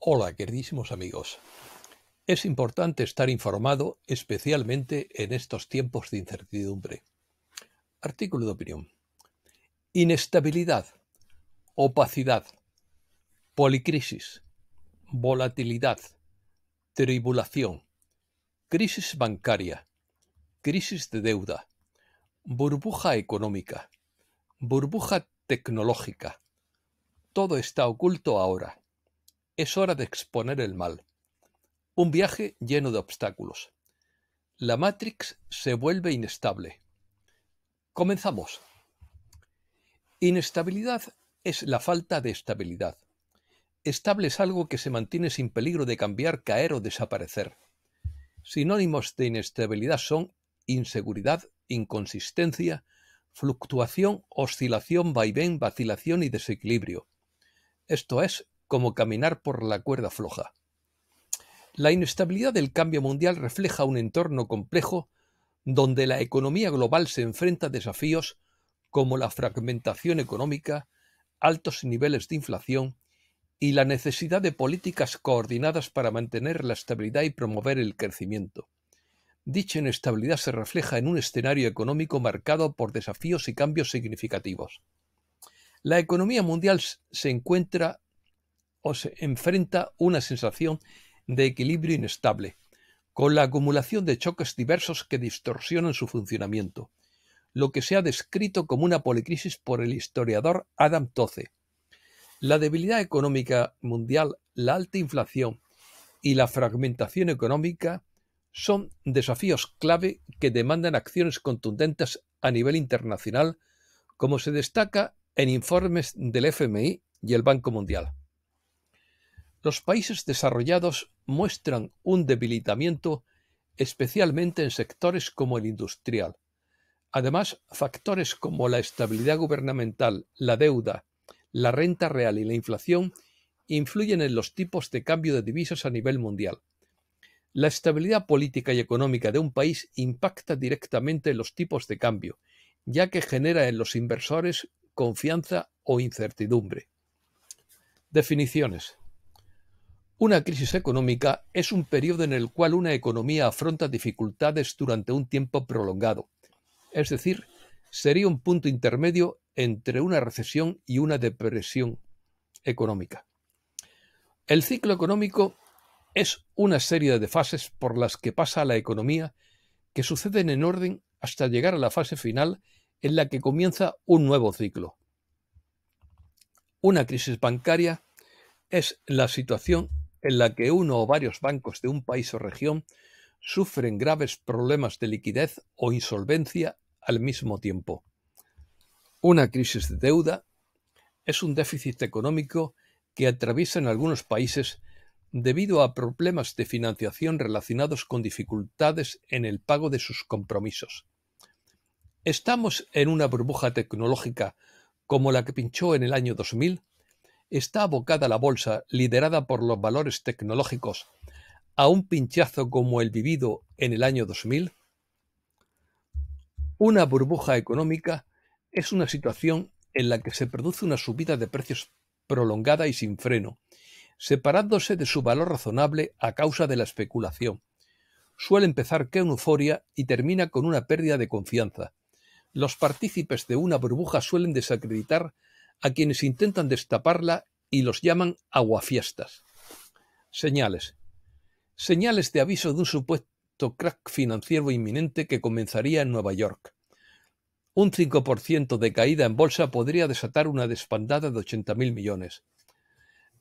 Hola, queridísimos amigos. Es importante estar informado, especialmente en estos tiempos de incertidumbre. Artículo de opinión. Inestabilidad, opacidad, policrisis, volatilidad, tribulación, crisis bancaria, crisis de deuda, burbuja económica, burbuja tecnológica. Todo está oculto ahora es hora de exponer el mal. Un viaje lleno de obstáculos. La Matrix se vuelve inestable. Comenzamos. Inestabilidad es la falta de estabilidad. Estable es algo que se mantiene sin peligro de cambiar, caer o desaparecer. Sinónimos de inestabilidad son inseguridad, inconsistencia, fluctuación, oscilación, vaivén, vacilación y desequilibrio. Esto es como caminar por la cuerda floja. La inestabilidad del cambio mundial refleja un entorno complejo donde la economía global se enfrenta a desafíos como la fragmentación económica, altos niveles de inflación y la necesidad de políticas coordinadas para mantener la estabilidad y promover el crecimiento. Dicha inestabilidad se refleja en un escenario económico marcado por desafíos y cambios significativos. La economía mundial se encuentra se enfrenta una sensación de equilibrio inestable, con la acumulación de choques diversos que distorsionan su funcionamiento, lo que se ha descrito como una policrisis por el historiador Adam Toze. La debilidad económica mundial, la alta inflación y la fragmentación económica son desafíos clave que demandan acciones contundentes a nivel internacional, como se destaca en informes del FMI y el Banco Mundial. Los países desarrollados muestran un debilitamiento especialmente en sectores como el industrial. Además, factores como la estabilidad gubernamental, la deuda, la renta real y la inflación influyen en los tipos de cambio de divisas a nivel mundial. La estabilidad política y económica de un país impacta directamente en los tipos de cambio, ya que genera en los inversores confianza o incertidumbre. Definiciones. Una crisis económica es un periodo en el cual una economía afronta dificultades durante un tiempo prolongado. Es decir, sería un punto intermedio entre una recesión y una depresión económica. El ciclo económico es una serie de fases por las que pasa la economía que suceden en orden hasta llegar a la fase final en la que comienza un nuevo ciclo. Una crisis bancaria es la situación en la que uno o varios bancos de un país o región sufren graves problemas de liquidez o insolvencia al mismo tiempo. Una crisis de deuda es un déficit económico que atraviesan algunos países debido a problemas de financiación relacionados con dificultades en el pago de sus compromisos. ¿Estamos en una burbuja tecnológica como la que pinchó en el año 2000? está abocada la bolsa, liderada por los valores tecnológicos, a un pinchazo como el vivido en el año 2000? Una burbuja económica es una situación en la que se produce una subida de precios prolongada y sin freno, separándose de su valor razonable a causa de la especulación. Suele empezar con euforia y termina con una pérdida de confianza. Los partícipes de una burbuja suelen desacreditar a quienes intentan destaparla y los llaman aguafiestas. Señales. Señales de aviso de un supuesto crack financiero inminente que comenzaría en Nueva York. Un 5% de caída en bolsa podría desatar una despandada de 80.000 millones.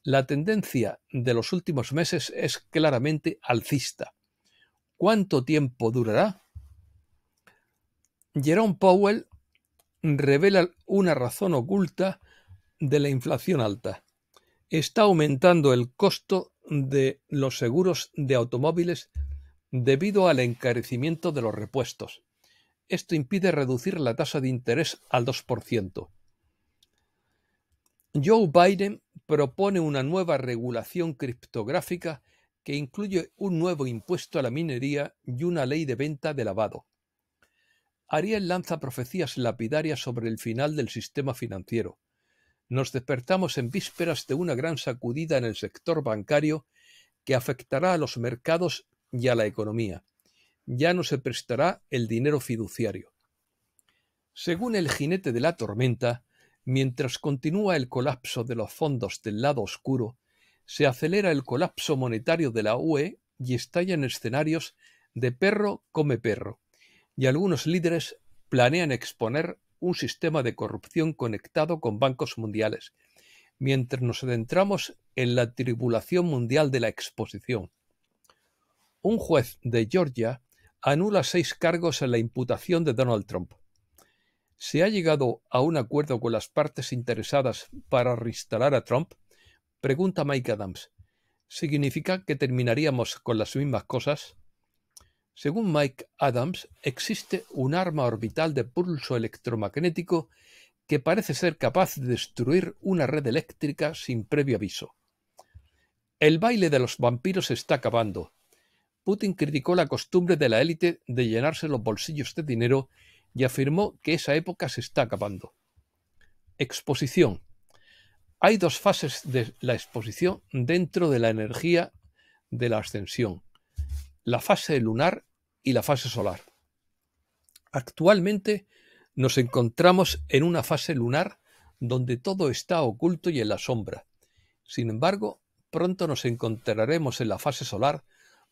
La tendencia de los últimos meses es claramente alcista. ¿Cuánto tiempo durará? Jerome Powell revela una razón oculta de la inflación alta. Está aumentando el costo de los seguros de automóviles debido al encarecimiento de los repuestos. Esto impide reducir la tasa de interés al 2%. Joe Biden propone una nueva regulación criptográfica que incluye un nuevo impuesto a la minería y una ley de venta de lavado. Ariel lanza profecías lapidarias sobre el final del sistema financiero nos despertamos en vísperas de una gran sacudida en el sector bancario que afectará a los mercados y a la economía. Ya no se prestará el dinero fiduciario. Según el jinete de la tormenta, mientras continúa el colapso de los fondos del lado oscuro, se acelera el colapso monetario de la UE y estallan escenarios de perro come perro, y algunos líderes planean exponer un sistema de corrupción conectado con bancos mundiales, mientras nos adentramos en la tribulación mundial de la exposición. Un juez de Georgia anula seis cargos en la imputación de Donald Trump. Se ha llegado a un acuerdo con las partes interesadas para reinstalar a Trump, pregunta Mike Adams. ¿Significa que terminaríamos con las mismas cosas? Según Mike Adams, existe un arma orbital de pulso electromagnético que parece ser capaz de destruir una red eléctrica sin previo aviso. El baile de los vampiros está acabando. Putin criticó la costumbre de la élite de llenarse los bolsillos de dinero y afirmó que esa época se está acabando. Exposición. Hay dos fases de la exposición dentro de la energía de la ascensión, la fase lunar y la fase solar. Actualmente nos encontramos en una fase lunar donde todo está oculto y en la sombra. Sin embargo, pronto nos encontraremos en la fase solar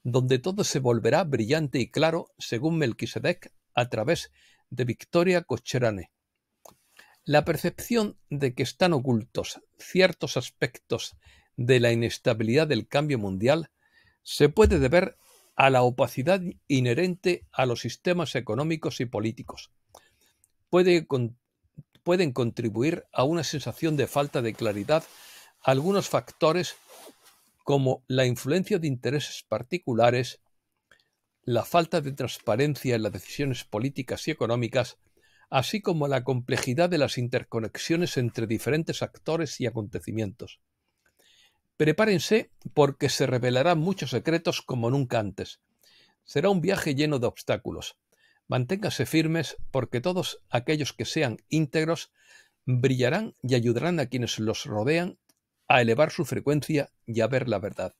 donde todo se volverá brillante y claro, según Melquisedec, a través de Victoria Cocherane. La percepción de que están ocultos ciertos aspectos de la inestabilidad del cambio mundial se puede deber a la opacidad inherente a los sistemas económicos y políticos. pueden contribuir a una sensación de falta de claridad algunos factores como la influencia de intereses particulares, la falta de transparencia en las decisiones políticas y económicas, así como la complejidad de las interconexiones entre diferentes actores y acontecimientos. Prepárense porque se revelarán muchos secretos como nunca antes. Será un viaje lleno de obstáculos. Manténgase firmes porque todos aquellos que sean íntegros brillarán y ayudarán a quienes los rodean a elevar su frecuencia y a ver la verdad.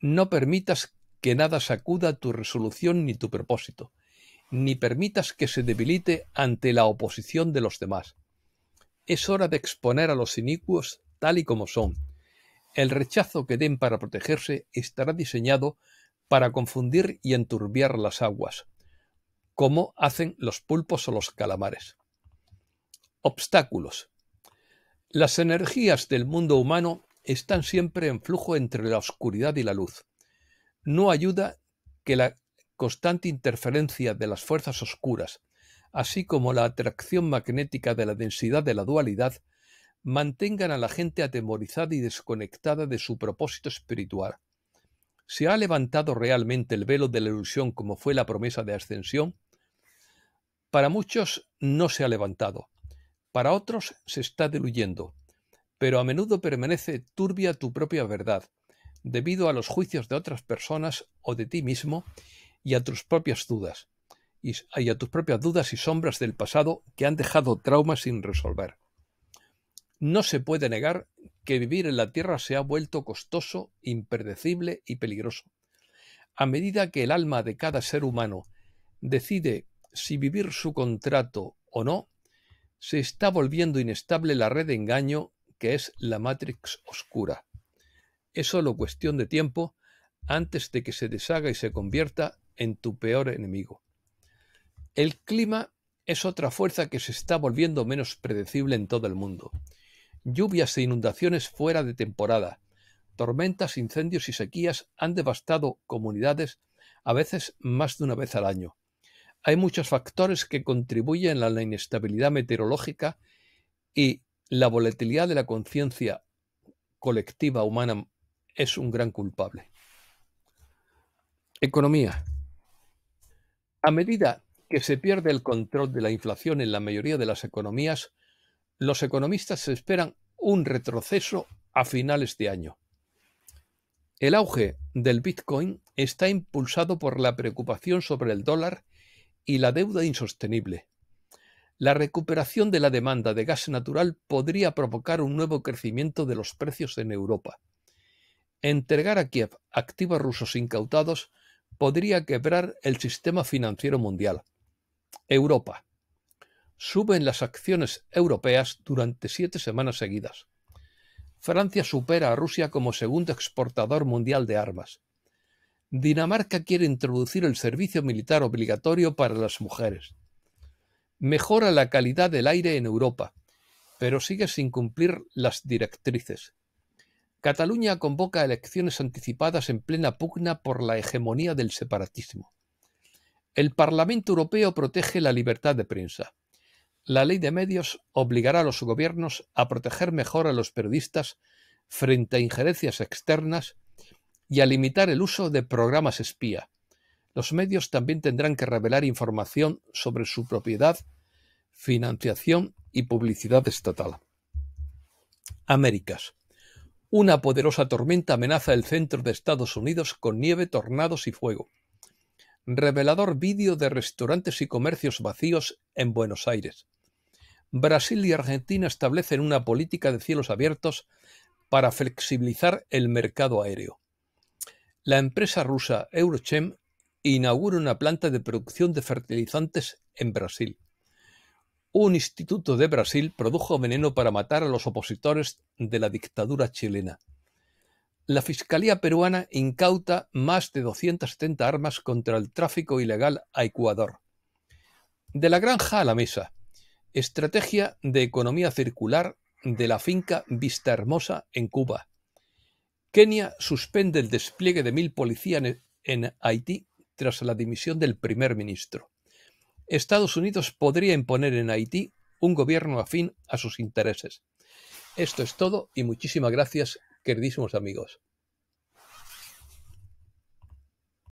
No permitas que nada sacuda tu resolución ni tu propósito, ni permitas que se debilite ante la oposición de los demás. Es hora de exponer a los inicuos tal y como son, el rechazo que den para protegerse estará diseñado para confundir y enturbiar las aguas, como hacen los pulpos o los calamares. Obstáculos. Las energías del mundo humano están siempre en flujo entre la oscuridad y la luz. No ayuda que la constante interferencia de las fuerzas oscuras, así como la atracción magnética de la densidad de la dualidad, mantengan a la gente atemorizada y desconectada de su propósito espiritual. ¿Se ha levantado realmente el velo de la ilusión como fue la promesa de ascensión? Para muchos no se ha levantado, para otros se está diluyendo, pero a menudo permanece turbia tu propia verdad, debido a los juicios de otras personas o de ti mismo y a tus propias dudas, y a tus propias dudas y sombras del pasado que han dejado traumas sin resolver. No se puede negar que vivir en la Tierra se ha vuelto costoso, imperdecible y peligroso. A medida que el alma de cada ser humano decide si vivir su contrato o no, se está volviendo inestable la red de engaño que es la Matrix oscura. Es solo cuestión de tiempo antes de que se deshaga y se convierta en tu peor enemigo. El clima es otra fuerza que se está volviendo menos predecible en todo el mundo. Lluvias e inundaciones fuera de temporada, tormentas, incendios y sequías han devastado comunidades a veces más de una vez al año. Hay muchos factores que contribuyen a la inestabilidad meteorológica y la volatilidad de la conciencia colectiva humana es un gran culpable. Economía. A medida que se pierde el control de la inflación en la mayoría de las economías, los economistas esperan un retroceso a finales de año. El auge del Bitcoin está impulsado por la preocupación sobre el dólar y la deuda insostenible. La recuperación de la demanda de gas natural podría provocar un nuevo crecimiento de los precios en Europa. Entregar a Kiev activos rusos incautados podría quebrar el sistema financiero mundial. Europa, suben las acciones europeas durante siete semanas seguidas. Francia supera a Rusia como segundo exportador mundial de armas. Dinamarca quiere introducir el servicio militar obligatorio para las mujeres. Mejora la calidad del aire en Europa, pero sigue sin cumplir las directrices. Cataluña convoca elecciones anticipadas en plena pugna por la hegemonía del separatismo. El Parlamento Europeo protege la libertad de prensa. La Ley de Medios obligará a los gobiernos a proteger mejor a los periodistas frente a injerencias externas y a limitar el uso de programas espía. Los medios también tendrán que revelar información sobre su propiedad, financiación y publicidad estatal. Américas. Una poderosa tormenta amenaza el centro de Estados Unidos con nieve, tornados y fuego revelador vídeo de restaurantes y comercios vacíos en Buenos Aires. Brasil y Argentina establecen una política de cielos abiertos para flexibilizar el mercado aéreo. La empresa rusa Eurochem inaugura una planta de producción de fertilizantes en Brasil. Un instituto de Brasil produjo veneno para matar a los opositores de la dictadura chilena. La Fiscalía peruana incauta más de 270 armas contra el tráfico ilegal a Ecuador. De la granja a la mesa. Estrategia de economía circular de la finca Vista Hermosa en Cuba. Kenia suspende el despliegue de mil policías en Haití tras la dimisión del primer ministro. Estados Unidos podría imponer en Haití un gobierno afín a sus intereses. Esto es todo y muchísimas gracias queridísimos amigos.